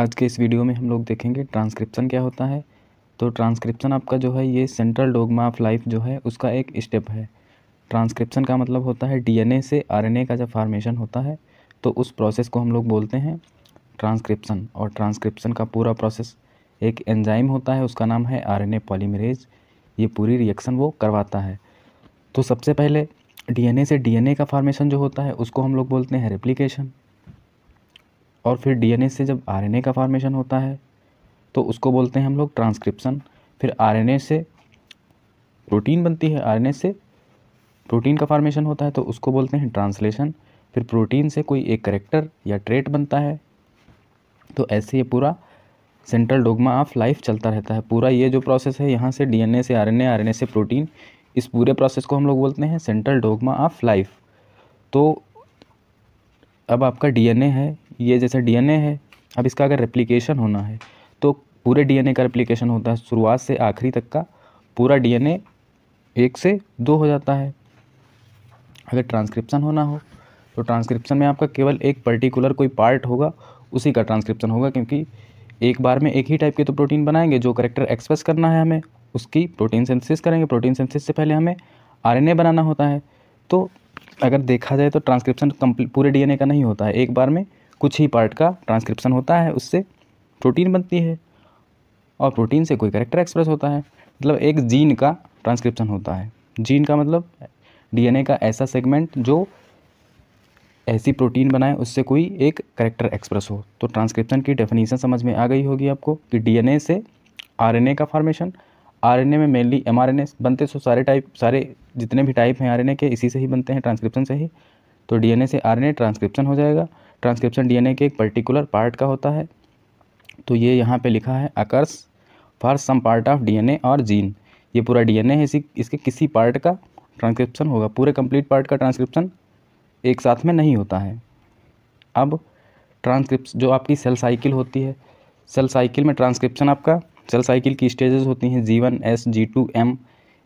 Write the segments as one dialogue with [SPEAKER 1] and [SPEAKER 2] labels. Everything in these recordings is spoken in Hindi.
[SPEAKER 1] आज के इस वीडियो में हम लोग देखेंगे ट्रांसक्रिप्शन क्या होता है तो ट्रांसक्रिप्शन आपका जो है ये सेंट्रल डोगमा ऑफ लाइफ जो है उसका एक स्टेप है ट्रांसक्रिप्शन का मतलब होता है डीएनए से आरएनए का जब फार्मेशन होता है तो उस प्रोसेस को हम लोग बोलते हैं ट्रांसक्रिप्शन और ट्रांसक्रिप्शन का पूरा प्रोसेस एक एंजाइम होता है उसका नाम है आर पॉलीमरेज ये पूरी रिएक्शन वो करवाता है तो सबसे पहले डीएनए से डीएनए का फार्मेशन जो होता है उसको हम लोग बोलते हैं रेप्लिकेशन और फिर डीएनए से जब आरएनए का फार्मेशन होता है तो उसको बोलते हैं हम लोग ट्रांसक्रिप्शन फिर आरएनए से प्रोटीन बनती है आरएनए से प्रोटीन का फार्मेशन होता है तो उसको बोलते हैं ट्रांसलेशन फिर प्रोटीन से कोई एक करेक्टर या ट्रेट बनता है तो ऐसे ये पूरा सेंट्रल डोगमा ऑफ लाइफ चलता रहता है पूरा ये जो प्रोसेस है यहाँ से डीएनए से आरएनए आरएनए से प्रोटीन इस पूरे प्रोसेस को हम लोग बोलते हैं सेंट्रल डोगमा ऑफ लाइफ तो अब आपका डीएनए है ये जैसे डीएनए है अब इसका अगर रेप्लिकेशन होना है तो पूरे डीएनए का रेप्लिकेशन होता है शुरुआत से आखिरी तक का पूरा डीएनए एक से दो हो जाता है अगर ट्रांसक्रिप्शन होना हो तो ट्रांसक्रिप्शन में आपका केवल एक पर्टिकुलर कोई पार्ट होगा उसी का ट्रांसक्रिप्शन होगा क्योंकि एक बार में एक ही टाइप के तो प्रोटीन बनाएंगे जो करेक्टर एक्सप्रेस करना है हमें उसकी प्रोटीन सेंसिस करेंगे प्रोटीन सेंसिस से पहले हमें आरएनए बनाना होता है तो अगर देखा जाए तो ट्रांसक्रिप्शन पूरे डीएनए का नहीं होता है एक बार में कुछ ही पार्ट का ट्रांसक्रिप्शन होता है उससे प्रोटीन बनती है और प्रोटीन से कोई करेक्टर एक्सप्रेस होता है मतलब एक जीन का ट्रांसक्रिप्शन होता है जीन का मतलब डीएनए का ऐसा सेगमेंट जो ऐसी प्रोटीन बनाए उससे कोई एक करेक्टर एक्सप्रेस हो तो ट्रांसक्रिप्शन की डेफिनेशन समझ में आ गई होगी आपको कि डीएनए से आरएनए का फॉर्मेशन आरएनए में मेनली एमआरएनए बनते सो सारे टाइप सारे जितने भी टाइप हैं आरएनए के इसी से ही बनते हैं ट्रांसक्रिप्शन से ही तो डीएनए से आरएनए ट्रांसक्रिप्शन हो जाएगा ट्रांसक्रिप्शन डीएनए के एक पर्टिकुलर पार्ट का होता है तो ये यहाँ पे लिखा है occurs for some part of DNA और जीन ये पूरा डीएनए है इसी इसके किसी पार्ट का ट्रांसक्रिप्शन होगा पूरे कंप्लीट पार्ट का ट्रांसक्रिप्शन एक साथ में नहीं होता है अब ट्रांसक्रिप्स जो आपकी सेल साइकिल होती है सेल साइकिल में ट्रांसक्रिप्शन आपका सेल साइकिल की स्टेजेस होती हैं G one S G two M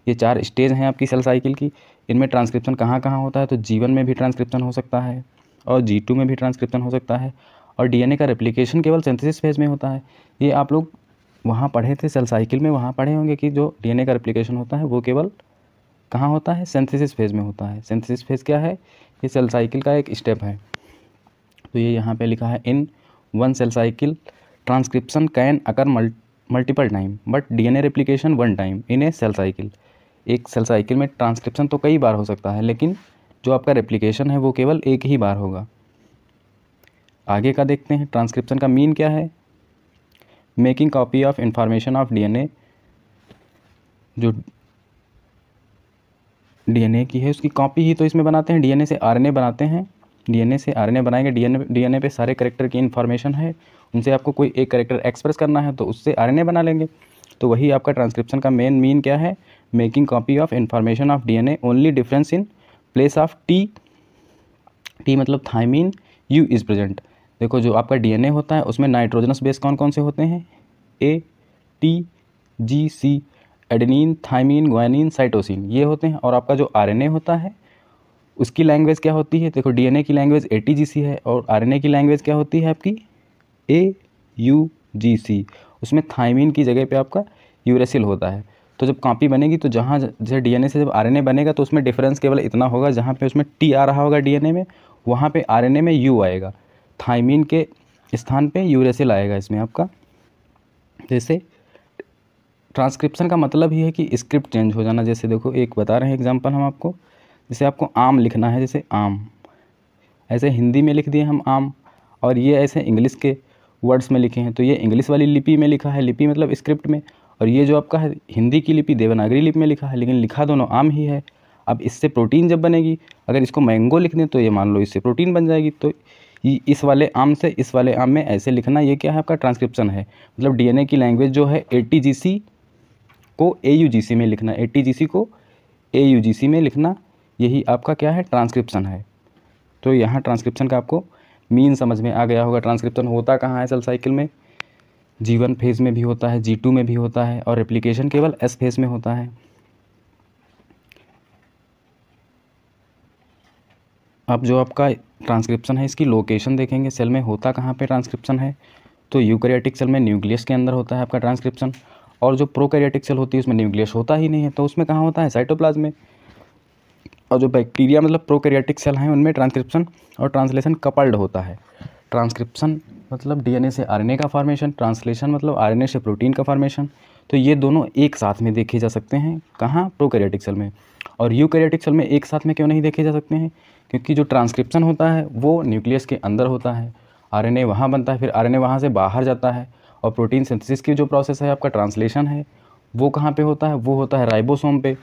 [SPEAKER 1] ये चार स्टेज हैं आपकी सेल साइकिल की इनमें ट्रांसक्रिप्शन कहाँ कहाँ होता है तो जीवन में भी ट्रांसक्रिप्शन हो सकता है और जी टू में भी ट्रांसक्रिप्शन हो सकता है और डीएनए का रेप्लिकेशन केवल सेंथेसिस फेज में होता है ये आप लोग वहाँ पढ़े थे सेल साइकिल में वहाँ पढ़े होंगे कि जो डीएनए का रेप्लिकेशन होता है वो केवल कहाँ होता है सेंथेसिस फेज में होता है सेंथेसिस फेज क्या है ये सेल साइकिल का एक स्टेप है तो ये यहाँ पर लिखा है in one cell cycle transcription can occur multiple time but a replication one time in a cell cycle एक सेल साइकिल में ट्रांसक्रिप्शन तो कई बार हो सकता है लेकिन जो आपका रेप्लीकेशन है वो केवल एक ही बार होगा आगे का देखते हैं ट्रांसक्रिप्शन का मीन क्या है making copy of information of DNA जो डीएनए की है उसकी कॉपी ही तो इसमें बनाते हैं डीएनए से आरएनए बनाते हैं डीएनए से आरएनए बनाएंगे डीएनए डीएनए पे सारे करेक्टर की इन्फॉर्मेशन है उनसे आपको कोई एक करेक्टर एक्सप्रेस करना है तो उससे आरएनए बना लेंगे तो वही आपका ट्रांसक्रिप्शन का मेन मीन क्या है making copy of information of DNA only difference in place of T T मतलब थाइमिन यू इज़ प्रेजेंट देखो जो आपका डीएनए होता है उसमें नाइट्रोजनस बेस कौन कौन से होते हैं A T G C adenine thymine guanine cytosine ये होते हैं और आपका जो आरएनए होता है उसकी लैंग्वेज क्या होती है देखो डीएनए की लैंग्वेज ए टी जी सी है और आरएनए की लैंग्वेज क्या होती है आपकी ए यू जी सी उसमें थाइमिन की जगह पे आपका यूरेसिल होता है तो जब कॉपी बनेगी तो जहाँ जैसे डीएनए से जब आरएनए बनेगा तो उसमें डिफरेंस केवल इतना होगा जहाँ पे उसमें टी आ रहा होगा डीएनए में वहाँ पे आरएनए में यू आएगा थाइमीन के स्थान पे यूरेसिल आएगा इसमें आपका जैसे ट्रांसक्रिप्शन का मतलब ये है कि स्क्रिप्ट चेंज हो जाना जैसे देखो एक बता रहे हैं एग्जाम्पल हम आपको जैसे आपको आम लिखना है जैसे आम ऐसे हिंदी में लिख दिए हम आम और ये ऐसे इंग्लिश के वर्ड्स में लिखे हैं तो ये इंग्लिश वाली लिपि में लिखा है लिपि मतलब स्क्रिप्ट में और ये जो आपका है हिंदी की लिपि देवनागरी लिपि में लिखा है लेकिन लिखा दोनों आम ही है अब इससे प्रोटीन जब बनेगी अगर इसको मैंगो लिख दें तो ये मान लो इससे प्रोटीन बन जाएगी तो इस वाले आम से इस वाले आम में ऐसे लिखना ये क्या है आपका ट्रांसक्रिप्शन है मतलब डीएनए की लैंग्वेज जो है ए को ए में लिखना ए को ए में लिखना यही आपका क्या है ट्रांसक्रिप्शन है तो यहाँ ट्रांसक्रिप्शन का आपको मीन समझ में आ गया होगा ट्रांसक्रिप्शन होता कहाँ है सल साइकिल में जी वन फेज़ में भी होता है जी टू में भी होता है और एप्लीकेशन केवल एस फेज़ में होता है अब जो आपका ट्रांसक्रिप्शन है इसकी लोकेशन देखेंगे सेल में होता कहाँ पे ट्रांसक्रिप्शन है तो यूकैरियोटिक सेल में न्यूक्लियस के अंदर होता है आपका ट्रांसक्रिप्शन और जो प्रोकैरियोटिक सेल होती है उसमें न्यूक्लियस होता ही नहीं है तो उसमें कहाँ होता है साइटोप्लाज्म में और जो बैक्टीरिया मतलब प्रोकैरियोटिक सेल हैं उनमें ट्रांसक्रिप्शन और ट्रांसलेशन कपल्ड होता है ट्रांसक्रिप्शन मतलब डीएनए से आरएनए का फार्मेशन ट्रांसलेशन मतलब आरएनए से प्रोटीन का फार्मेशन तो ये दोनों एक साथ में देखे जा सकते हैं कहाँ प्रोकैरियोटिक सेल में और यूकैरियोटिक सेल में एक साथ में क्यों नहीं देखे जा सकते हैं क्योंकि जो ट्रांसक्रिप्शन होता है वो न्यूक्लियस के अंदर होता है आरएनए वहाँ बनता है फिर आरएनए वहाँ से बाहर जाता है और प्रोटीन सिंथेसिस की जो प्रोसेस है आपका ट्रांसलेशन है वो कहाँ पे होता है वो होता है राइबोसोम पे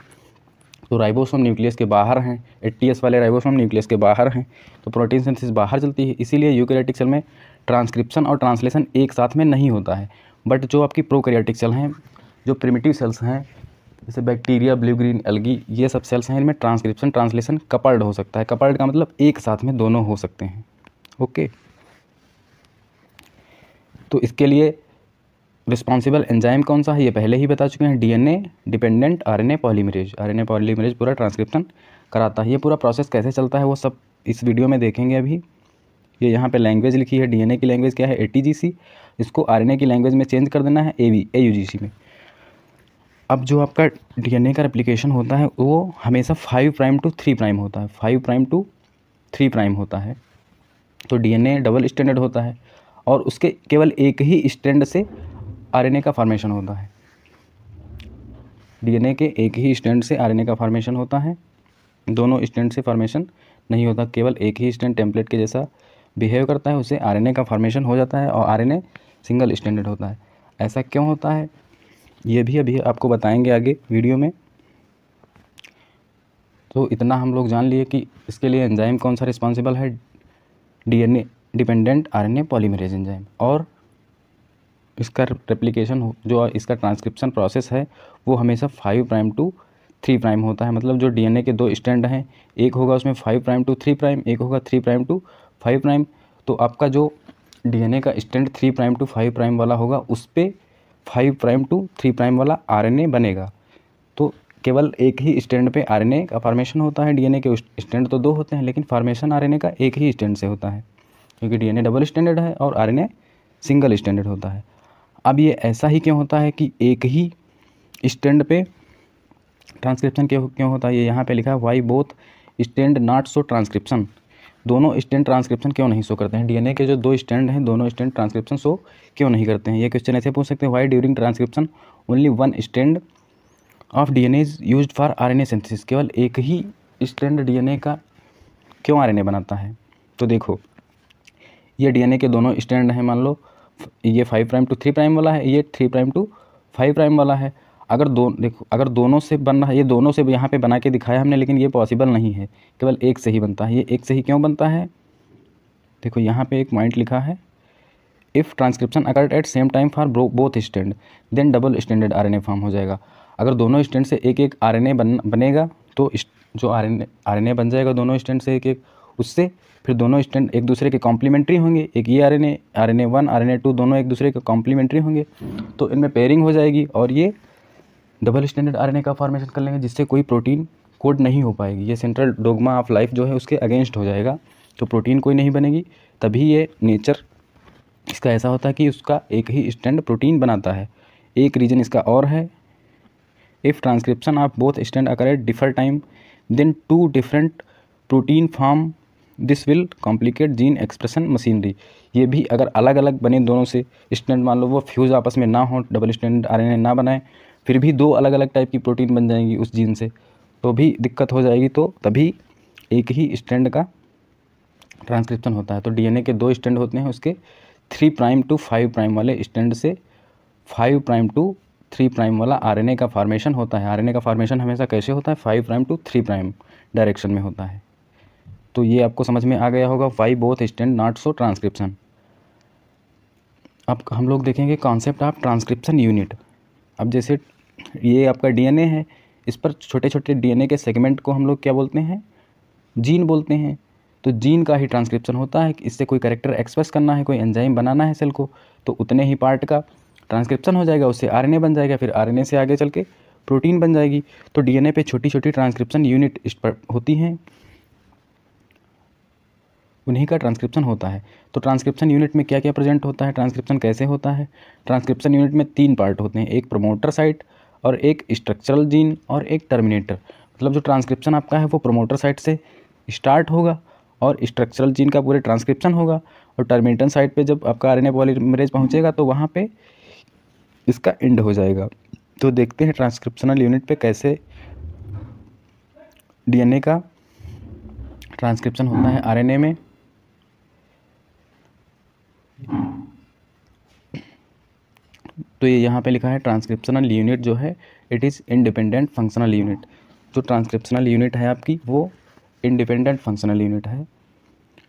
[SPEAKER 1] तो राइबोसोम न्यूक्लियस के बाहर हैं एटीएस वाले राइबोसोम न्यूक्लियस के बाहर हैं तो प्रोटीन सिंथेसिस बाहर चलती है इसीलिए यूकेरियोटिक सेल में ट्रांसक्रिप्शन और ट्रांसलेशन एक साथ में नहीं होता है बट जो आपकी प्रोकैरियोटिक सेल हैं जो प्रिमिटिव सेल्स हैं जैसे बैक्टीरिया ब्लू ग्रीन एल्गी ये सब सेल्स हैं इनमें ट्रांसक्रिप्शन ट्रांसलेशन कपल्ड हो सकता है कपल्ड का मतलब एक साथ में दोनों हो सकते हैं ओके तो इसके लिए रिस्पॉन्सिबल एंजाइम कौन सा है ये पहले ही बता चुके हैं DNA dependent RNA polymerase RNA polymerase पूरा ट्रांसक्रिप्शन कराता है ये पूरा प्रोसेस कैसे चलता है वो सब इस वीडियो में देखेंगे अभी ये यहाँ पे लैंग्वेज लिखी है डीएनए की लैंग्वेज क्या है एटीजीसी इसको आरएनए की लैंग्वेज में चेंज कर देना है एवी एयूजीसी में अब जो आपका डीएनए का एप्लीकेशन होता है वो हमेशा five prime to three prime होता है five prime to three prime होता है तो डीएनए डबल स्टैंडर्ड होता है और उसके केवल एक ही स्टैंड से आरएनए का फार्मेशन होता है डीएनए के एक ही स्टैंड से आरएनए का फॉर्मेशन होता है दोनों स्टैंड से फार्मेशन नहीं होता केवल एक ही स्टैंड टेम्पलेट के जैसा बिहेव करता है उसे आरएनए का फॉर्मेशन हो जाता है और आरएनए सिंगल स्टैंडर्ड होता है ऐसा क्यों होता है ये भी अभी आपको बताएंगे आगे वीडियो में तो इतना हम लोग जान लिए कि इसके लिए एंजाइम कौन सा रिस्पॉन्सिबल है DNA dependent RNA polymerase enzyme और इसका हो जो इसका ट्रांसक्रिप्शन प्रोसेस है वो हमेशा five prime to three prime होता है मतलब जो डीएनए के दो स्टैंड हैं एक होगा उसमें five prime to three prime एक होगा three prime to five prime तो आपका जो डीएनए का strand three prime to five prime वाला होगा उस पर five prime to three prime वाला आरएनए बनेगा तो केवल एक ही स्टैंड पे आरएनए का फॉर्मेशन होता है डीएनए के स्टैंड तो दो होते हैं लेकिन फॉर्मेशन आरएनए का एक ही स्टैंड से होता है क्योंकि डीएनए डबल स्टैंडर्ड है और आरएनए सिंगल स्टैंडर्ड होता है अब ये ऐसा ही क्यों होता है कि एक ही स्टैंड पे ट्रांसक्रिप्शन क्यों क्यों होता है ये यहाँ पे लिखा है why both strand not so transcription दोनों स्टैंड ट्रांसक्रिप्शन क्यों नहीं शो करते हैं डीएनए के जो दो स्टैंड हैं दोनों स्टैंड ट्रांसक्रिप्शन शो क्यों नहीं करते हैं ये क्वेश्चन ऐसे पूछ सकते हैं why during transcription only one strand of D N use for R N केवल एक ही स्टैंड डी का क्यों आर बनाता है तो देखो ये डी के दोनों स्टैंड हैं मान लो ये five prime to three prime वाला है ये three prime to five prime वाला है अगर दो देखो अगर दोनों से बन रहा है ये दोनों से यहाँ पे बना के दिखाया हमने लेकिन ये पॉसिबल नहीं है केवल एक से ही बनता है ये एक से ही क्यों बनता है देखो यहाँ पे एक पॉइंट लिखा है इफ़ ट्रांसक्रिप्शन अगर at same time for both strand then double stranded R form हो जाएगा अगर दोनों स्टैंड से एक एक आर बन बनेगा तो जो आर एन बन जाएगा दोनों स्टैंड से एक एक उससे फिर दोनों स्टैंड एक दूसरे के कॉम्प्लीमेंट्री होंगे एक ये R N A R N A one R N A two दोनों एक दूसरे के कॉम्प्लीमेंट्री होंगे तो इनमें पेयरिंग हो जाएगी और ये double stranded R N A का फॉर्मेशन कर लेंगे जिससे कोई प्रोटीन कोड नहीं हो पाएगी ये सेंट्रल डोगमा ऑफ लाइफ जो है उसके अगेंस्ट हो जाएगा तो प्रोटीन कोई नहीं बनेगी तभी ये नेचर इसका ऐसा होता है कि उसका एक ही स्टैंड प्रोटीन बनाता है एक रीजन इसका और है if transcription of both strand occur at different time then two different protein form this will complicate gene expression machinery ये भी अगर अलग अलग बने दोनों से स्टैंड मान लो वो फ्यूज़ आपस में ना हो डबल स्टैंड आर ना बनाएं फिर भी दो अलग अलग टाइप की प्रोटीन बन जाएंगी उस जीन से तो भी दिक्कत हो जाएगी तो तभी एक ही स्टैंड का ट्रांसक्रिप्शन होता है तो डीएनए के दो स्टैंड होते हैं उसके three prime to five prime वाले स्टैंड से five prime to three prime वाला आरएनए का फार्मेशन होता है आरएनए का फार्मेशन हमेशा कैसे होता है five prime to three prime direction में होता है तो ये आपको समझ में आ गया होगा why both strand not so transcription अब हम लोग देखेंगे कॉन्सेप्ट ऑफ ट्रांसक्रिप्शन यूनिट अब जैसे ये आपका डीएनए है इस पर छोटे छोटे डीएनए के सेगमेंट को हम लोग क्या बोलते हैं जीन बोलते हैं तो जीन का ही ट्रांसक्रिप्शन होता है इससे कोई करेक्टर एक्सप्रेस करना है कोई एंजाइम बनाना है सेल को तो उतने ही पार्ट का ट्रांसक्रिप्शन हो जाएगा उससे आरएनए बन जाएगा फिर आरएनए से आगे चल के प्रोटीन बन जाएगी तो डीएनए पे छोटी छोटी ट्रांसक्रिप्शन यूनिट इस पर होती हैं उन्हीं का ट्रांसक्रिप्शन होता है तो ट्रांसक्रिप्शन यूनिट में क्या क्या प्रेजेंट होता है ट्रांसक्रिप्शन कैसे होता है ट्रांसक्रिप्शन यूनिट में तीन पार्ट होते हैं एक प्रोमोटर साइट और एक स्ट्रक्चरल जीन और एक टर्मिनेटर मतलब जो ट्रांसक्रिप्शन आपका है वो प्रोमोटर साइट से स्टार्ट होगा और स्ट्रक्चरल जीन का पूरे ट्रांसक्रिप्शन होगा और टर्मिनेटर साइट पे जब आपका आर एन पॉलीमरेज पहुँचेगा तो वहाँ पे इसका एंड हो जाएगा तो देखते हैं ट्रांसक्रिप्शनल यूनिट पे कैसे डीएनए का ट्रांसक्रिप्शन होता है आरएनए में तो ये यहाँ पे लिखा है ट्रांसक्रिप्शनल यूनिट जो है it is independent functional unit जो ट्रांसक्रिप्शनल यूनिट है आपकी वो इंडिपेंडेंट फंक्शनल यूनिट है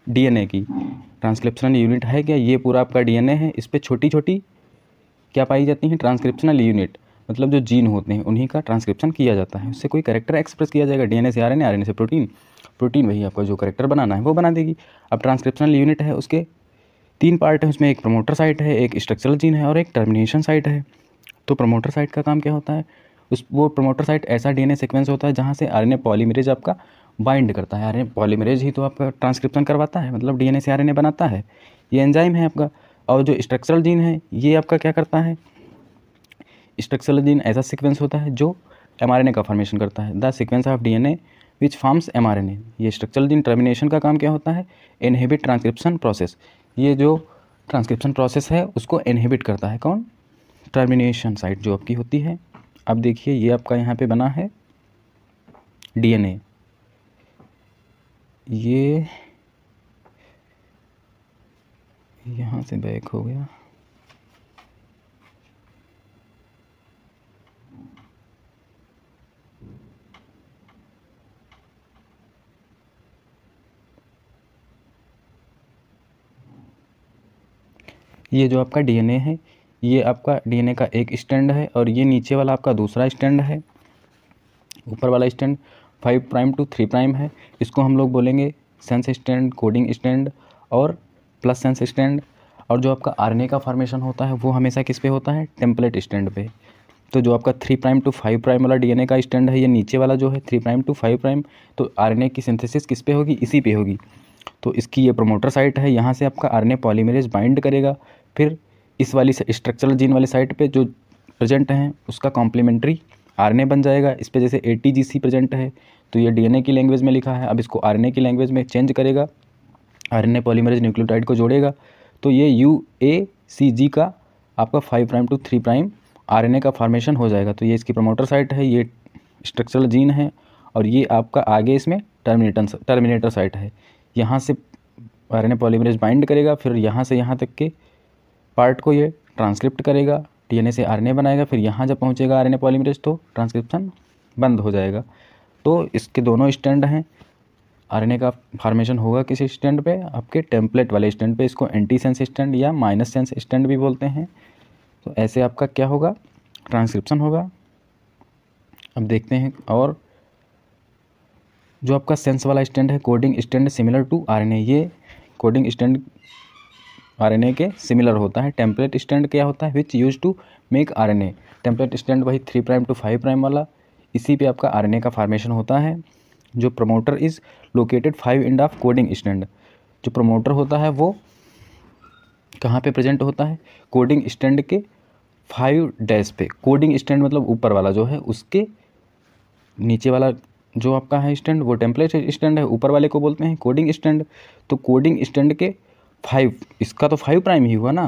[SPEAKER 1] डीएनए की ट्रांसक्रिप्शनल यूनिट है क्या ये पूरा आपका डीएनए है इस पर छोटी छोटी क्या पाई जाती हैं ट्रांसक्रिप्शनल यूनिट मतलब जो जीन होते हैं उन्हीं का ट्रांसक्रिप्शन किया जाता है उससे कोई करेक्टर एक्सप्रेस किया जाएगा डीएनए से आरएनए आरएनए से प्रोटीन प्रोटीन वही आपका जो करेक्टर बनाना है वो बना देगी अब ट्रांसक्रिप्शनल यूनिट है उसके तीन पार्ट है उसमें एक प्रमोटर साइट है एक स्ट्रक्चरल जीन है और एक टर्मिनेशन साइट है तो प्रमोटर साइट का काम क्या होता है उस वो प्रमोटर साइट ऐसा डीएनए सीक्वेंस होता है जहाँ से आरएनए पॉलीमरेज आपका बाइंड करता है आरएनए पॉलीमरेज ही तो आपका ट्रांसक्रिप्शन करवाता है मतलब डीएनए से आरएनए बनाता है ये एंजाइम है आपका और जो स्ट्रक्चरल जीन है ये आपका क्या करता है स्ट्रक्चरल जीन ऐसा सिक्वेंस होता है जो एम का फॉर्मेशन करता है the sequence of D N which forms M ये स्ट्रक्चरल जीन टर्मिनेशन का काम क्या होता है इनहेबिट ट्रांसक्रिप्शन प्रोसेस ये जो ट्रांसक्रिप्शन प्रोसेस है उसको इनहिबिट करता है कौन टर्मिनेशन साइट जो आपकी होती है अब देखिए ये आपका यहाँ पे बना है डीएनए ये यहाँ से बैक हो गया ये जो आपका डीएनए है ये आपका डीएनए का एक स्टैंड है और ये नीचे वाला आपका दूसरा स्टैंड है ऊपर वाला stand five prime to three prime है इसको हम लोग बोलेंगे सेंस स्टैंड कोडिंग स्टैंड और प्लस सेंस स्टैंड और जो आपका आर का फॉर्मेशन होता है वो हमेशा किस पे होता है टेम्पलेट स्टैंड पे तो जो आपका three prime to five prime वाला डी का स्टैंड है ये नीचे वाला जो है three prime to five prime तो आर की सिंथेसिस किस पे होगी इसी पे होगी तो इसकी ये प्रोमोटर साइट है यहाँ से आपका आर एन बाइंड करेगा फिर इस वाली स्ट्रक्चरल जीन वाली साइट पे जो प्रेजेंट हैं उसका कॉम्प्लीमेंट्री आरएनए बन जाएगा इस पर जैसे ए प्रेजेंट है तो ये डीएनए की लैंग्वेज में लिखा है अब इसको आरएनए की लैंग्वेज में चेंज करेगा आरएनए पॉलीमरेज न्यूक्लियोटाइड को जोड़ेगा तो ये यू ए सी जी का आपका five prime to three prime R का फॉर्मेशन हो जाएगा तो ये इसकी प्रमोटर साइट है ये स्ट्रक्चरल जीन है और ये आपका आगे इसमें टर्मिनेटर टर्मिनेटर साइट है यहाँ से आर एन पॉलीमरेज बाइंड करेगा फिर यहाँ से यहाँ तक के पार्ट को ये ट्रांसक्रिप्ट करेगा डीएनए से आरएनए बनाएगा फिर यहाँ जब पहुँचेगा आरएनए पॉलीमरेज तो ट्रांसक्रिप्शन बंद हो जाएगा तो इसके दोनों स्टैंड हैं आरएनए का फार्मेशन होगा किसी स्टैंड पे आपके टेम्पलेट वाले स्टैंड पे इसको एंटी सेंस स्टैंड या माइनस सेंस स्टैंड भी बोलते हैं तो ऐसे आपका क्या होगा ट्रांसक्रिप्शन होगा अब देखते हैं और जो आपका सेंस वाला स्टैंड है coding stand similar to R ये कोडिंग स्टैंड आरएनए के सिमिलर होता है टेम्पलेट स्टैंड क्या होता है which use to make RNA template stand वही three prime to five prime वाला इसी पे आपका आरएनए का फार्मेशन होता है जो promoter is located five end of coding stand जो प्रमोटर होता है वो कहाँ पे प्रेजेंट होता है कोडिंग स्टैंड के फाइव डैश पे कोडिंग स्टैंड मतलब ऊपर वाला जो है उसके नीचे वाला जो आपका है स्टैंड वो टेम्पलेट स्टैंड है ऊपर वाले को बोलते हैं कोडिंग स्टैंड तो कोडिंग स्टैंड के फाइव इसका तो फाइव प्राइम ही हुआ ना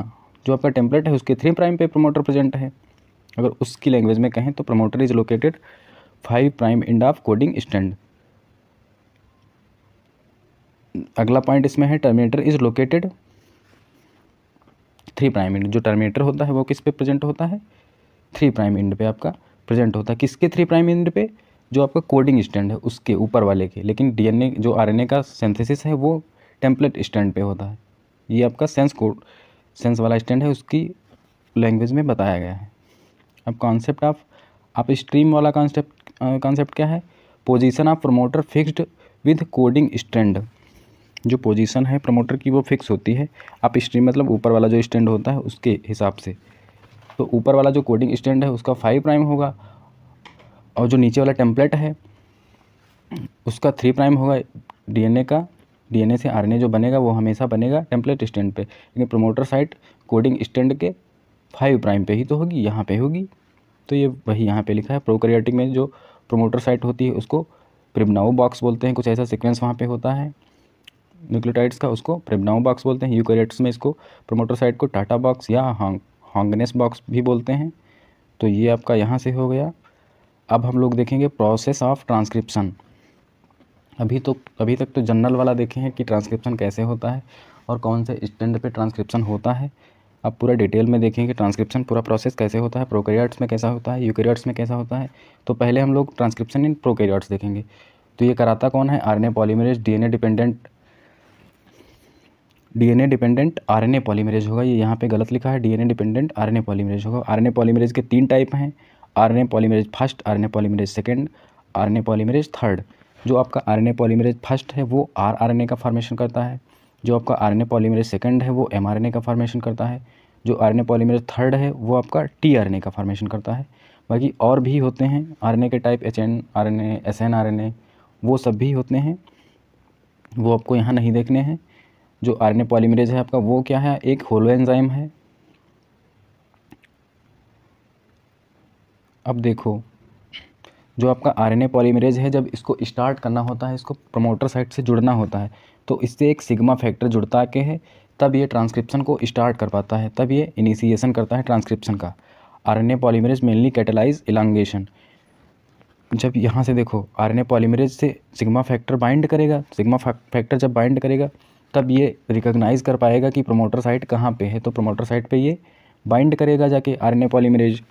[SPEAKER 1] जो आपका टेम्पलेट है उसके थ्री प्राइम पे प्रमोटर प्रेजेंट है अगर उसकी लैंग्वेज में कहें तो promoter is located five prime end of coding stand अगला पॉइंट इसमें है terminator is located three prime end जो टर्मिनेटर होता है वो किस पे प्रेजेंट होता है थ्री प्राइम इंड पे आपका प्रेजेंट होता है किसके थ्री प्राइम इंड पे जो आपका कोडिंग स्टैंड है उसके ऊपर वाले के लेकिन डीएनए जो आरएनए का सिंथेसिस है वो टेम्पलेट स्टैंड पे होता है ये आपका सेंस कोड सेंस वाला स्टैंड है उसकी लैंग्वेज में बताया गया है अब कॉन्सेप्ट ऑफ आप स्ट्रीम वाला कॉन्सेप्ट कॉन्सेप्ट क्या है position of promoter fixed with coding stand जो पोजीशन है प्रमोटर की वो फिक्स होती है आप स्ट्रीम मतलब ऊपर वाला जो स्टैंड होता है उसके हिसाब से तो ऊपर वाला जो कोडिंग स्टैंड है उसका फाइव प्राइम होगा और जो नीचे वाला टेम्पलेट है उसका थ्री प्राइम होगा डीएनए का डीएनए से आरएनए जो बनेगा वो हमेशा बनेगा टेम्पलेट स्टैंड पे लेकिन प्रोमोटर साइट कोडिंग स्टैंड के फाइव प्राइम पे ही तो होगी यहाँ पे होगी तो ये वही यहाँ पे लिखा है प्रोकरियाटिक में जो प्रोमोटर साइट होती है उसको प्रिबनाओ बॉक्स बोलते हैं कुछ ऐसा सिक्वेंस वहाँ पर होता है न्यूक्लियोटाइड्स का उसको प्रिबनाओ बॉक्स बोलते हैं यूकरियोट्स में इसको प्रोमोटर साइट को टाटा बॉक्स या हॉन्ग हॉन्गनेस बॉक्स भी बोलते हैं तो ये आपका यहाँ से हो गया अब हम लोग देखेंगे प्रोसेस ऑफ ट्रांसक्रिप्शन अभी तो अभी तक तो जनरल वाला देखे हैं कि ट्रांसक्रिप्शन कैसे होता है और कौन से स्टैंड पे ट्रांसक्रिप्शन होता है अब पूरा डिटेल में देखेंगे ट्रांसक्रिप्शन पूरा प्रोसेस कैसे होता है प्रोकैरियोट्स में कैसा होता है यूकैरियोट्स में कैसा होता है तो पहले हम लोग ट्रांसक्रिप्शन इन प्रोकैरियोट्स देखेंगे तो ये कराता कौन है R RNA polymerase A dependent A dependent A polymerase होगा ये यहाँ पर गलत लिखा है ए डिपेंडेंट ए पॉलीमरेज होगा ए पॉलीमरेज के तीन टाइप हैं A polymerase first RNA polymerase second A polymerase third जो आपका आरएनए पॉलीमरेज फर्स्ट है वो आरआरएनए का फार्मेशन करता है जो आपका आरएनए पॉलीमरेज सेकंड है वो एमआरएनए का फॉर्मेशन करता है जो आरएनए पॉलीमरेज थर्ड है वो आपका टीआरएनए का फॉर्मेशन करता है बाकी और भी होते हैं आरएनए के type H N R N A S N R N A वो सब भी होते हैं वो आपको यहाँ नहीं देखने हैं जो आर एन है आपका वो क्या है एक होलो एनजाइम है अब देखो जो आपका आरएनए पॉलीमरेज है जब इसको स्टार्ट करना होता है इसको प्रमोटर साइट से जुड़ना होता है तो इससे एक सिग्मा फैक्टर जुड़ता के है तब ये ट्रांसक्रिप्शन को स्टार्ट कर पाता है तब ये इनिशिएशन करता है ट्रांसक्रिप्शन का A polymerase mainly catalyse elongation जब यहाँ से देखो ए पॉलीमरेज से सिग्मा फैक्टर बाइंड करेगा सिग्मा फैक्टर जब बाइंड करेगा तब ये रिकोगनाइज़ कर पाएगा कि प्रोमोटर साइट कहाँ पे है तो प्रोमोटर साइट पे ये बाइंड करेगा जाके आरएनए पॉलीमरेज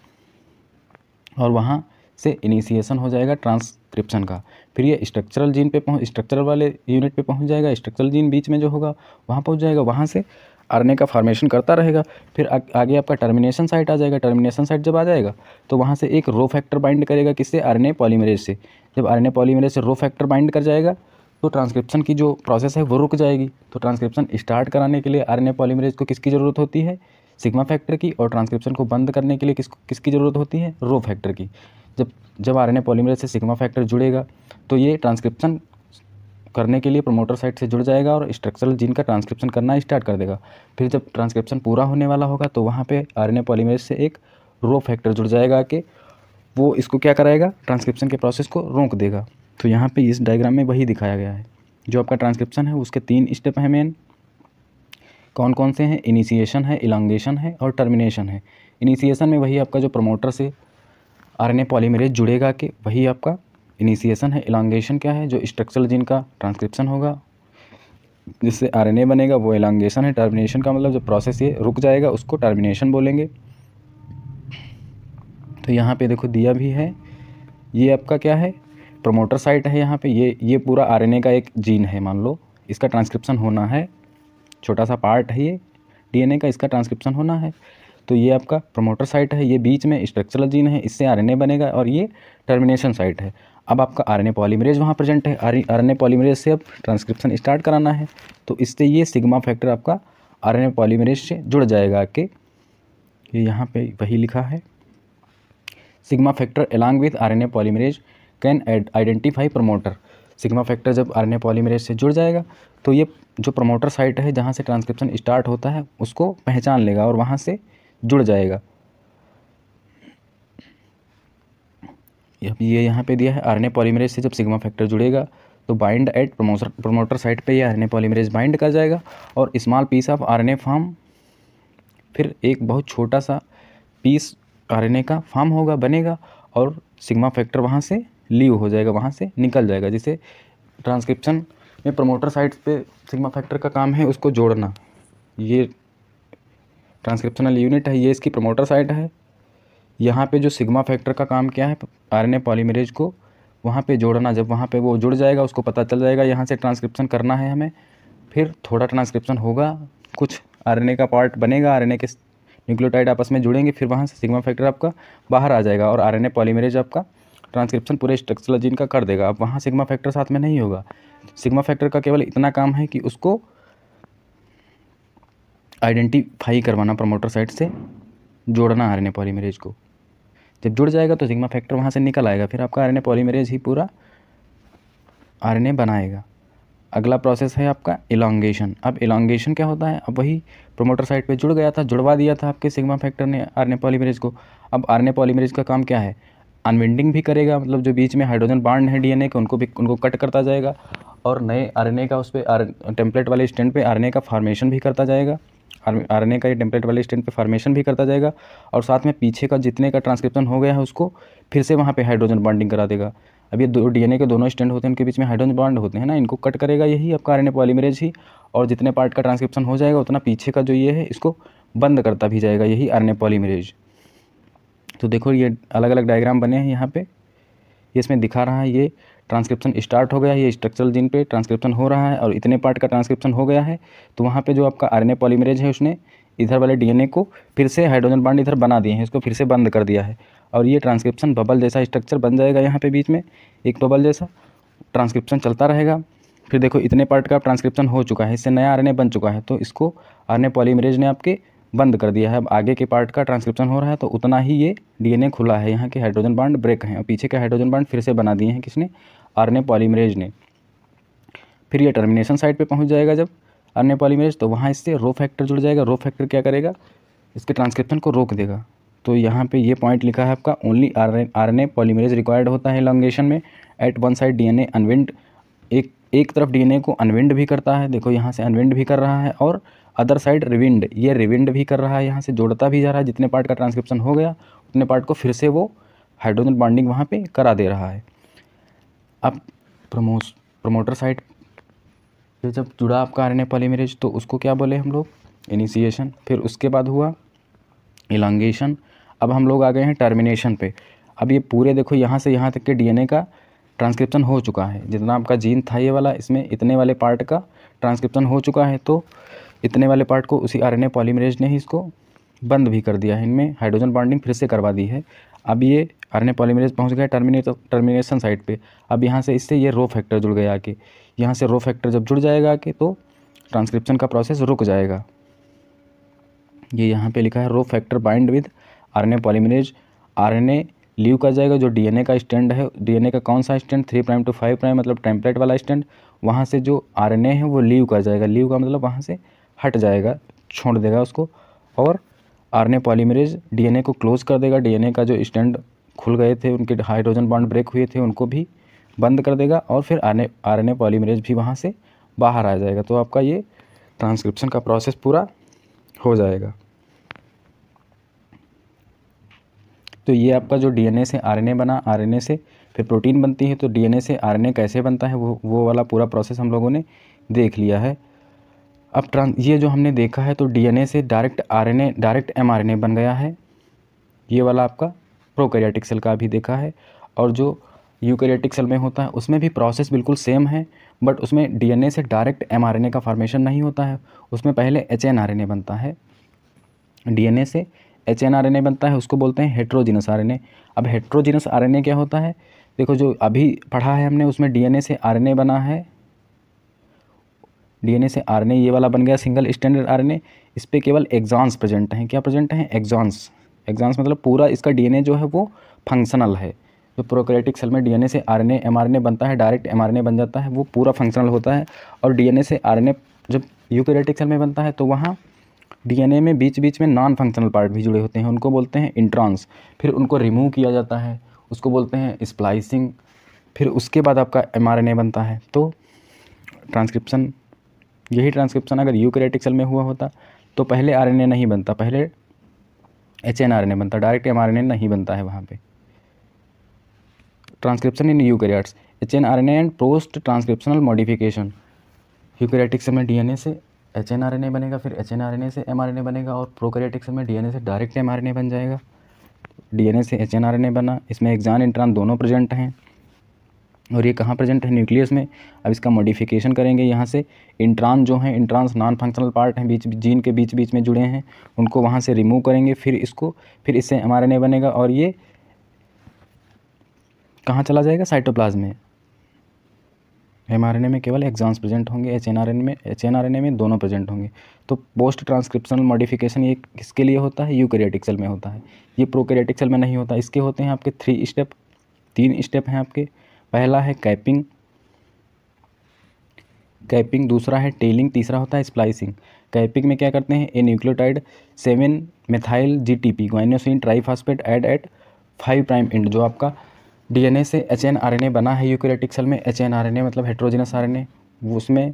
[SPEAKER 1] और वहाँ से इनिशिएशन हो जाएगा ट्रांसक्रिप्शन का फिर ये स्ट्रक्चरल जीन पे पहुँच स्ट्रक्चरल वाले यूनिट पे पहुँच जाएगा स्ट्रक्चरल जीन बीच में जो होगा वहाँ पहुँच जाएगा वहाँ से आरएनए का फॉर्मेशन करता रहेगा फिर आ, आगे आपका टर्मिनेशन साइट आ जाएगा टर्मिनेशन साइट जब आ जाएगा तो वहाँ से एक रो फैक्टर बाइंड करेगा किससे आर एन से जब आर एन से रो फैक्टर बाइंड कर जाएगा तो ट्रांसक्रिप्शन की जो प्रोसेस है वो रुक जाएगी तो ट्रांसक्रिप्शन स्टार्ट कराने के लिए आर पॉलीमरेज को किसकी ज़रूरत होती है सिग्मा फैक्टर की और ट्रांसक्रिप्शन को बंद करने के लिए किस किसकी ज़रूरत होती है रो फैक्टर की जब जब आर एन पॉलीमरेज से सिग्मा फैक्टर जुड़ेगा तो ये ट्रांसक्रिप्शन करने के लिए प्रोमोटर साइट से जुड़ जाएगा और स्ट्रक्चरल जीन का ट्रांसक्रिप्शन करना स्टार्ट कर देगा फिर जब ट्रांसक्रिप्शन पूरा होने वाला होगा तो वहाँ पे आरएनए पॉलीमरेज से एक रो फैक्टर जुड़ जाएगा कि वो इसको क्या कराएगा ट्रांसक्रिप्शन के प्रोसेस को रोक देगा तो यहाँ पर इस डायग्राम में वही दिखाया गया है जो आपका ट्रांसक्रिप्शन है उसके तीन स्टेप हैं मेन कौन कौन से हैं इनिशिएशन है इलांगेशन है और टर्मिनेशन है इनिशिएशन में वही आपका जो प्रमोटर से आरएनए पॉलीमरेज जुड़ेगा कि वही आपका इनिशिएशन है इलांगेशन क्या है जो स्ट्रक्चरल जीन का ट्रांसक्रिप्शन होगा जिससे आरएनए बनेगा वो इलांगेशन है टर्मिनेशन का मतलब जो प्रोसेस ये रुक जाएगा उसको टर्मिनेशन बोलेंगे तो यहाँ पे देखो दिया भी है ये आपका क्या है प्रोमोटर साइट है यहाँ पे ये ये पूरा आर का एक जीन है मान लो इसका ट्रांसक्रिप्शन होना है छोटा सा पार्ट है ये डी का इसका ट्रांसक्रिप्शन होना है तो ये आपका प्रमोटर साइट है ये बीच में स्ट्रक्चरल जीन है इससे आरएनए बनेगा और ये टर्मिनेशन साइट है अब आपका आरएनए पॉलीमरेज वहाँ प्रेजेंट है आर ए पॉलीमरेज से अब ट्रांसक्रिप्शन स्टार्ट कराना है तो इससे ये सिग्मा फैक्टर आपका ए पॉलीमरेज से जुड़ जाएगा आपके ये यहाँ पे वही लिखा है sigma factor along with A polymerase can identify promoter sigma factor जब आरएनए पॉलीमरेज से जुड़ जाएगा तो ये जो प्रमोटर साइट है जहाँ से ट्रांसक्रिप्शन स्टार्ट होता है उसको पहचान लेगा और वहाँ से जुड़ जाएगा ये यहाँ पे दिया है आरएनए पॉलीमरेज से जब सिग्मा फैक्टर जुड़ेगा तो bind at promoter promoter site पे यह आरएनए पॉलीमरेज बाइंड कर जाएगा और small piece of RNA form फिर एक बहुत छोटा सा पीस आरएनए का फॉर्म होगा बनेगा और सिग्मा फैक्टर वहाँ से लीव हो जाएगा वहाँ से निकल जाएगा जिसे ट्रांसक्रिप्शन में प्रोमोटर साइट पर सिगमा फैक्टर का काम है उसको जोड़ना ये ट्रांसक्रिप्शनल यूनिट है ये इसकी प्रमोटर साइट है यहाँ पे जो सिग्मा फैक्टर का काम क्या है आरएनए पॉलीमरेज को वहाँ पे जोड़ना जब वहाँ पे वो जुड़ जाएगा उसको पता चल जाएगा यहाँ से ट्रांसक्रिप्शन करना है हमें फिर थोड़ा ट्रांसक्रिप्शन होगा कुछ आरएनए का पार्ट बनेगा आरएनए के न्यूक्लियोटाइड आपस में जुड़ेंगे फिर वहाँ से सिग्मा फैक्टर आपका बाहर आ जाएगा और आर एन आपका ट्रांसक्रिप्शन पूरे स्ट्रक्चरल जीन का कर देगा अब वहाँ सिग्मा फैक्टर साथ में नहीं होगा सिग्मा फैक्टर का केवल इतना काम है कि उसको आइडेंटिफाई करवाना प्रमोटर साइड से जोड़ना आर एन पॉलीमरेज को जब जुड़ जाएगा तो सिग्मा फैक्टर वहाँ से निकल आएगा फिर आपका आर एन पॉलीमरेज ही पूरा आर एन बनाएगा अगला प्रोसेस है आपका इलांगेशन अब इलांगेशन क्या होता है अब वही प्रोमोटर साइड पे जुड़ गया था जुड़वा दिया था आपके सिग्मा फैक्टर ने आर पॉलीमरेज को अब आरने पॉलीमरेज का काम क्या है अनविंडिंग भी करेगा मतलब जो बीच में हाइड्रोजन बाड है डीएनए के उनको भी उनको कट करता जाएगा और नए आर का उस पर टेम्पलेट वाले स्टैंड पर आर का फार्मेशन भी करता जाएगा आर एन ए का ये टेम्पलेट वाले स्टैंड पे फॉर्मेशन भी करता जाएगा और साथ में पीछे का जितने का ट्रांसक्रिप्शन हो गया है उसको फिर से वहाँ पे हाइड्रोजन बॉन्डिंग करा देगा अब ये दो डीएनए के दोनों स्टैंड होते हैं उनके बीच में हाइड्रोजन बॉन्ड होते हैं ना इनको कट करेगा यही आपका आर एन पॉलीमरेज ही और जितने पार्ट का ट्रांसक्रिप्शन हो जाएगा उतना पीछे का जो ये है इसको बंद करता भी जाएगा यही आर एन पॉलीमरेज तो देखो ये अलग अलग डायग्राम बने हैं यहाँ पर ये इसमें दिखा रहा है ये ट्रांसक्रिप्शन स्टार्ट हो गया है ये स्ट्रक्चरल जीन पे ट्रांसक्रिप्शन हो रहा है और इतने पार्ट का ट्रांसक्रिप्शन हो गया है तो वहाँ पे जो आपका आरएनए पॉलीमरेज है उसने इधर वाले डीएनए को फिर से हाइड्रोजन बाड इधर बना दिए हैं इसको फिर से बंद कर दिया है और ये ट्रांसक्रिप्शन बबल जैसा स्ट्रक्चर बन जाएगा यहाँ पर बीच में एक बबल जैसा ट्रांसक्रिप्शन चलता रहेगा फिर देखो इतने पार्ट का ट्रांसक्रिप्शन हो चुका है इससे नया आर बन चुका है तो इसको आर पॉलीमरेज ने आपके बंद कर दिया है अब आगे के पार्ट का ट्रांसक्रिप्शन हो रहा है तो उतना ही ये डीएनए खुला है यहाँ के हाइड्रोजन बाड ब्रेक हैं और पीछे के हाइड्रोजन बांड फिर से बना दिए हैं किसने ए पॉलीमरेज ने फिर ये टर्मिनेशन साइड पे पहुँच जाएगा जब ए पॉलीमरेज तो वहाँ इससे रो फैक्टर जुड़ जाएगा रो फैक्टर क्या करेगा इसके ट्रांसक्रिप्शन को रोक देगा तो यहाँ पे ये पॉइंट लिखा है आपका only R N polymerase required होता है लॉन्गेशन में at one side DNA unwind एक एक तरफ डीएनए को अनविंड भी करता है देखो यहाँ से अनविंड भी कर रहा है और अदर साइड रिविंड ये रिविंड भी कर रहा है यहाँ से जोड़ता भी जा रहा है जितने पार्ट का ट्रांसक्रिप्शन हो गया उतने पार्ट को फिर से वो हाइड्रोजन बॉन्डिंग वहाँ पे करा दे रहा है अब प्रमोस प्रमोटर साइड जब जुड़ा आपका आर एन तो उसको क्या बोले हम लोग इनिशिएशन फिर उसके बाद हुआ इलांगेशन अब हम लोग आ गए हैं टर्मिनेशन पे अब ये पूरे देखो यहाँ से यहाँ तक के डीएनए का ट्रांसक्रिप्शन हो चुका है जितना आपका जीन था ये वाला इसमें इतने वाले पार्ट का ट्रांसक्रिप्शन हो चुका है तो इतने वाले पार्ट को उसी आर पॉलीमरेज ने ही इसको बंद भी कर दिया है इनमें हाइड्रोजन बॉन्डिंग फिर से करवा दी है अब ये आर एन ए पॉलीमरेज पहुँच गया टर्मिनेट टर्मिनेशन साइट पे अब यहाँ से इससे ये रो फैक्टर जुड़ गया आके यहाँ से रो फैक्टर जब जुड़ जाएगा आके तो ट्रांसक्रिप्शन का प्रोसेस रुक जाएगा ये यहाँ पे लिखा है rho factor bind with R N A polymerase R N A leave कर जाएगा जो डी का स्टैंड है डी का कौन सा stand three prime to five prime मतलब टेम्पलेट वाला स्टैंड वहाँ से जो आर है वो लीव कर जाएगा लीव का मतलब वहाँ से हट जाएगा छोड़ देगा उसको और आर एन पॉलीमरेज डीएनए को क्लोज कर देगा डीएनए का जो स्टैंड खुल गए थे उनके हाइड्रोजन बॉन्ड ब्रेक हुए थे उनको भी बंद कर देगा और फिर आर ए पॉलीमरेज भी वहाँ से बाहर आ जाएगा तो आपका ये ट्रांसक्रिप्शन का प्रोसेस पूरा हो जाएगा तो ये आपका जो डीएनए से आरएनए बना आरएनए से फिर प्रोटीन बनती है तो डीएनए से आरएनए कैसे बनता है वो वो वाला पूरा प्रोसेस हम लोगों ने देख लिया है अब ट्रांस ये जो हमने देखा है तो डीएनए से डायरेक्ट आरएनए डायरेक्ट एमआरएनए बन गया है ये वाला आपका प्रोकैरियोटिक सेल का अभी देखा है और जो यूकैरियोटिक सेल में होता है उसमें भी प्रोसेस बिल्कुल सेम है बट उसमें डीएनए से डायरेक्ट एमआरएनए का फॉर्मेशन नहीं होता है उसमें पहले एच बनता है ए से एच बनता है उसको बोलते हैं हेट्रोजिनस आर अब हेट्रोजिनस आर क्या होता है देखो जो अभी पढ़ा है हमने उसमें ए से ए बना है डीएनए से आरएनए ये वाला बन गया सिंगल स्टैंडर्ड आरएनए इस पर केवल एग्जाम्स प्रेजेंट हैं क्या प्रेजेंट हैं एग्जाम्स एग्जाम्स मतलब पूरा इसका डीएनए जो है वो फंक्शनल है जो प्रोक्रेटिक सेल में डीएनए से आरएनए एमआरएनए बनता है डायरेक्ट एमआरएनए बन जाता है वो पूरा फंक्शनल होता है और डीएनए से आरएनए जब यूक्रेटिक सेल में बनता है तो वहाँ डीएनए में बीच बीच में नॉन फंक्शनल पार्ट भी जुड़े होते हैं उनको बोलते हैं इंट्रॉन्स फिर उनको रिमूव किया जाता है उसको बोलते हैं स्प्लाइसिंग फिर उसके बाद आपका एमआरएनए बनता है तो ट्रांसक्रिप्शन यही ट्रांसक्रिप्शन अगर यू सेल में हुआ होता तो पहले आरएनए नहीं बनता पहले एच एन बनता डायरेक्ट एम नहीं बनता है वहाँ पर ट्रांसक्रिप्शन इन यू eukaryotes H N R N and post transcriptional modification eukaryotic cell में ए से H N R N A बनेगा फिर H N R N A से एम आर एन ए बनेगा और प्रोकैरियोटिक सेल में ए से direct M R N A बन जाएगा ए से H N R N A बना इसमें एग्जाम इंट्रांस दोनों प्रेजेंट हैं और ये कहाँ प्रेजेंट है न्यूक्लियस में अब इसका मॉडिफिकेशन करेंगे यहाँ से इंट्रान जो हैं इंट्रांस नॉन फंक्शनल पार्ट हैं बीच जीन के बीच बीच में जुड़े हैं उनको वहाँ से रिमूव करेंगे फिर इसको फिर इससे एम बनेगा और ये कहाँ चला जाएगा साइटोप्लाज्म में एम में केवल एग्जाम्स प्रेजेंट होंगे एच में एच में दोनों प्रेजेंट होंगे तो पोस्ट ट्रांसक्रिप्शनल मॉडिफिकेशन ये किसके लिए होता है यू सेल में होता है ये प्रोकैरियोटिक सेल में नहीं होता इसके होते हैं आपके थ्री स्टेप तीन स्टेप हैं आपके पहला है कैपिंग कैपिंग दूसरा है टेलिंग तीसरा होता है स्प्लाइसिंग कैपिंग में क्या करते हैं A nucleotide seven methyl G T P guanosine triphosphate add at five prime end जो आपका डीएनए से H N R N A बना है यूक्रेटिक सेल में H N R N A मतलब हेट्रोजिनस आर एन ए उसमें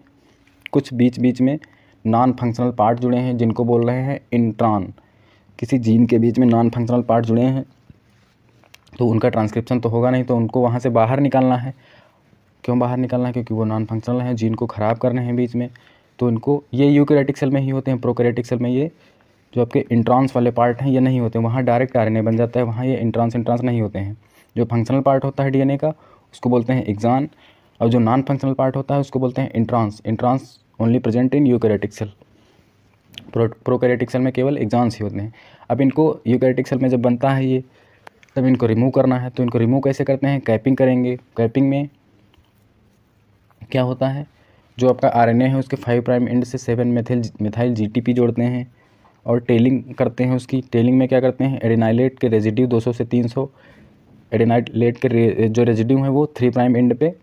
[SPEAKER 1] कुछ बीच बीच में नॉन फंक्शनल पार्ट जुड़े हैं जिनको बोल रहे हैं इंट्रॉन किसी जीन के बीच में नॉन फंक्शनल पार्ट जुड़े हैं तो उनका ट्रांसक्रिप्शन तो होगा नहीं तो उनको वहाँ से बाहर निकालना है क्यों बाहर निकालना है क्योंकि वो नॉन फंक्शनल हैं जीन को ख़राब करने हैं बीच में तो इनको ये यूकेरेटिक सेल में ही होते हैं प्रोकेरेटिक सेल में ये जो आपके इंट्रांस वाले पार्ट हैं ये नहीं होते वहाँ डायरेक्ट आर बन जाता है वहाँ ये इंट्रांस इंट्रांस नहीं होते हैं जो फंक्शनल पार्ट होता है डीएनए का उसको बोलते हैं एग्जान और जो नॉन फंक्शनल पार्ट होता है उसको बोलते हैं introns introns only present in eukaryotic cell pro prokaryotic cell में केवल एग्जाम्स ही होते हैं अब इनको यूकेरेटिक सेल में जब बनता है ये तब इनको रिमूव करना है तो इनको रिमूव कैसे करते हैं कैपिंग करेंगे कैपिंग में क्या होता है जो आपका आरएनए है उसके फाइव प्राइम एंड से सेवन मेथिल मिथाइल जीटीपी जोड़ते हैं और टेलिंग करते हैं उसकी टेलिंग में क्या करते हैं एडेनाइलेट के रेजिड्यू 200 से 300 एडेनाइलेट के रे, जो रेजिड्यू है वो थ्री प्राइम एंड पे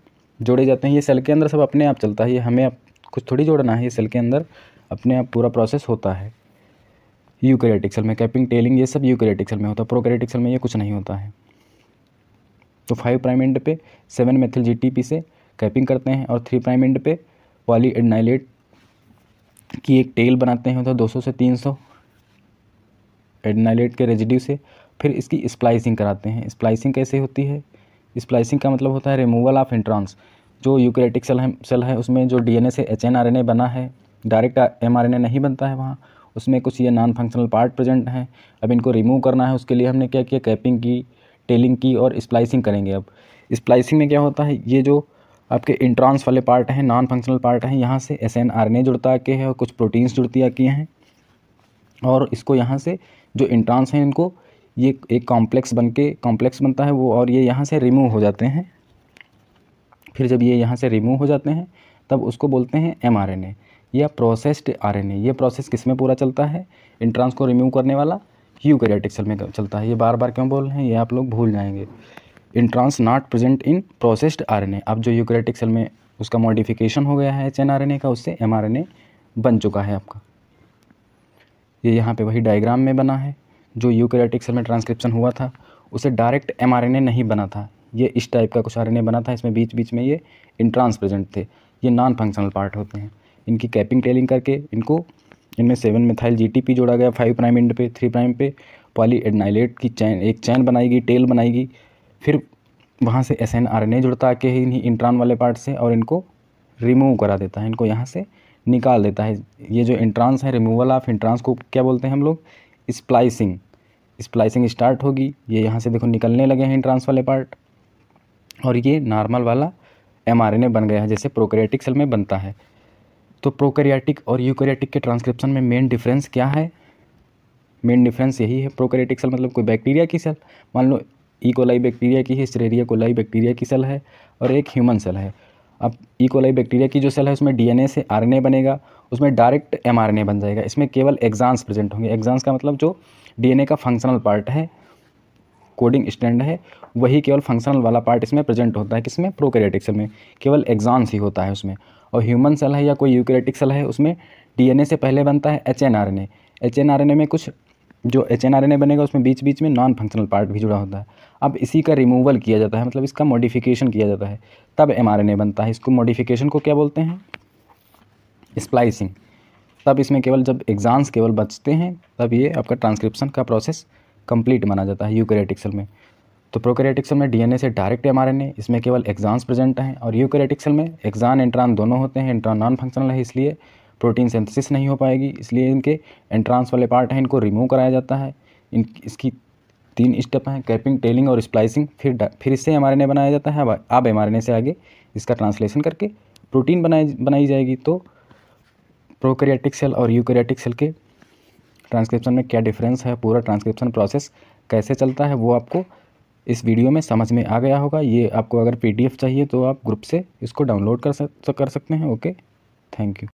[SPEAKER 1] जोड़े जाते हैं ये सेल के अंदर सब अपने आप चलता है ये हमें कुछ थोड़ी जोड़ना है ये सेल के अंदर अपने आप पूरा प्रोसेस होता है यूकेरेटिक सेल में कैपिंग टेलिंग ये सब यूकेरेटिक सेल में होता है प्रोकेरेटिक सेल में ये कुछ नहीं होता है तो फाइव प्राइम एंड पे सेवन मेथिल जीटीपी से कैपिंग करते हैं और थ्री प्राइम एंड पे पॉली एडनाइलेट की एक टेल बनाते हैं तो 200 से 300 एडनाइलेट के रेजिड्यू से फिर इसकी स्प्लाइसिंग कराते हैं स्प्लाइसिंग कैसे होती है स्प्लाइसिंग का मतलब होता है रिमूवल ऑफ इंट्रॉन्स जो यूकेरेटिक सेल है सेल है उसमें जो ए से एच एन बना है डायरेक्ट ए नहीं बनता है वहाँ उसमें कुछ ये नॉन फंक्शनल पार्ट प्रेजेंट हैं अब इनको रिमूव करना है उसके लिए हमने क्या किया कैपिंग की टेलिंग की और स्प्लाइसिंग करेंगे अब स्प्लाइसिंग में क्या होता है ये जो आपके इंट्रॉन्स वाले पार्ट हैं नॉन फंक्शनल पार्ट हैं यहाँ से S N R N A जुड़ता के है और कुछ प्रोटीन्स जुड़ती किए हैं और इसको यहाँ से जो इंट्रॉन्स हैं इनको ये एक कॉम्प्लेक्स बन के कॉम्प्लेक्स बनता है वो और ये यहाँ से रिमूव हो जाते हैं फिर जब ये यहाँ से रिमूव हो जाते हैं तब उसको बोलते हैं एम आर एन ए या प्रोसेस्ड आरएनए ये प्रोसेस किस में पूरा चलता है इंट्रांस को रिमूव करने वाला यूकैरियोटिक सेल में तो चलता है ये बार बार क्यों बोल रहे हैं ये आप लोग भूल जाएंगे introns not present in processed RNA अब जो यू सेल में उसका मॉडिफिकेशन हो गया है एच एन का उससे एम बन चुका है आपका ये यहाँ पे वही डायग्राम में बना है जो यू सेल में ट्रांसक्रिप्शन हुआ था उसे डायरेक्ट एम नहीं बना था ये इस टाइप का कुछ आर बना था इसमें बीच बीच में ये इंट्रांस प्रेजेंट थे ये नॉन फंक्शनल पार्ट होते हैं इनकी कैपिंग टेलिंग करके इनको इनमें सेवन मिथाइल जीटीपी जोड़ा गया फाइव प्राइम एंड पे थ्री प्राइम पे पॉली एडनाइलेट की चैन एक चैन बनाएगी टेल बनाएगी फिर वहाँ से S N R N A जुड़ता के ही इन्हीं इंट्रान वाले पार्ट से और इनको रिमूव करा देता है इनको यहाँ से निकाल देता है ये जो इंट्रांस है रिमूवल ऑफ इंट्रांस को क्या बोलते हैं हम लोग स्प्लाइसिंग स्प्लाइसिंग स्टार्ट होगी ये यहाँ से देखो निकलने लगे हैं इंट्रांस वाले पार्ट और ये नॉर्मल वाला एम बन गया है जैसे प्रोक्रेटिक सेल में बनता है तो प्रोकैरियोटिक और यूकैरियोटिक के ट्रांसक्रिप्शन में मेन डिफरेंस क्या है मेन डिफरेंस यही है प्रोकैरियोटिक सेल मतलब कोई बैक्टीरिया की सेल मान लो ईकोलाई e. बैक्टीरिया की है सरेरिया कोलाई बैक्टीरिया की सेल है और एक ह्यूमन सेल है अब ईकोलाई e. बैक्टीरिया की जो सेल है उसमें डीएनए से आरएनए बनेगा उसमें डायरेक्ट एमआरएनए बन जाएगा इसमें केवल एग्जांस प्रेजेंट होंगे एग्जांस का मतलब जो डीएनए का फंक्शनल पार्ट है कोडिंग स्टैंड है वही केवल फंक्शनल वाला पार्ट इसमें प्रेजेंट होता है किसमें प्रोकैरियोटिक सेल में केवल एग्जाम्स ही होता है उसमें और ह्यूमन सेल है या कोई यूकैरियोटिक सेल है उसमें डीएनए से पहले बनता है H N R N H N R N A में कुछ जो H N R N A बनेगा उसमें बीच बीच में नॉन फंक्शनल पार्ट भी जुड़ा होता है अब इसी का रिमूवल किया जाता है मतलब इसका मॉडिफिकेशन किया जाता है तब एम आर एन ए बनता है इसको मॉडिफिकेशन को क्या बोलते हैं स्प्लाइसिंग तब इसमें केवल जब एग्ज़ाम्स केवल बचते हैं तब ये आपका ट्रांसक्रिप्शन का प्रोसेस कंप्लीट माना जाता है यूकेरेटिक सेल में तो प्रोकेरेटिक सेल में डीएनए से डायरेक्ट एमआरएनए इसमें केवल एग्जाम्स प्रेजेंट हैं और यूकेरेटिक सेल में एग्जाम एंट्रान दोनों होते हैं एंट्रान नॉन फंक्शनल है इसलिए प्रोटीन सेंथिस नहीं हो पाएगी इसलिए इनके एंट्रांस वाले पार्ट हैं इनको रिमूव कराया जाता है इन इसकी तीन स्टेप हैं कैपिंग टेलिंग और स्प्लाइसिंग फिर फिर इससे एम बनाया जाता है अब एम से आगे इसका ट्रांसलेशन करके प्रोटीन बनाई बनाई जाएगी तो प्रोकैरियोटिक सेल और यूकैरियोटिक सेल के ट्रांसक्रिप्शन में क्या डिफरेंस है पूरा ट्रांसक्रिप्शन प्रोसेस कैसे चलता है वो आपको इस वीडियो में समझ में आ गया होगा ये आपको अगर पीडीएफ चाहिए तो आप ग्रुप से इसको डाउनलोड कर सक कर सकते हैं ओके थैंक यू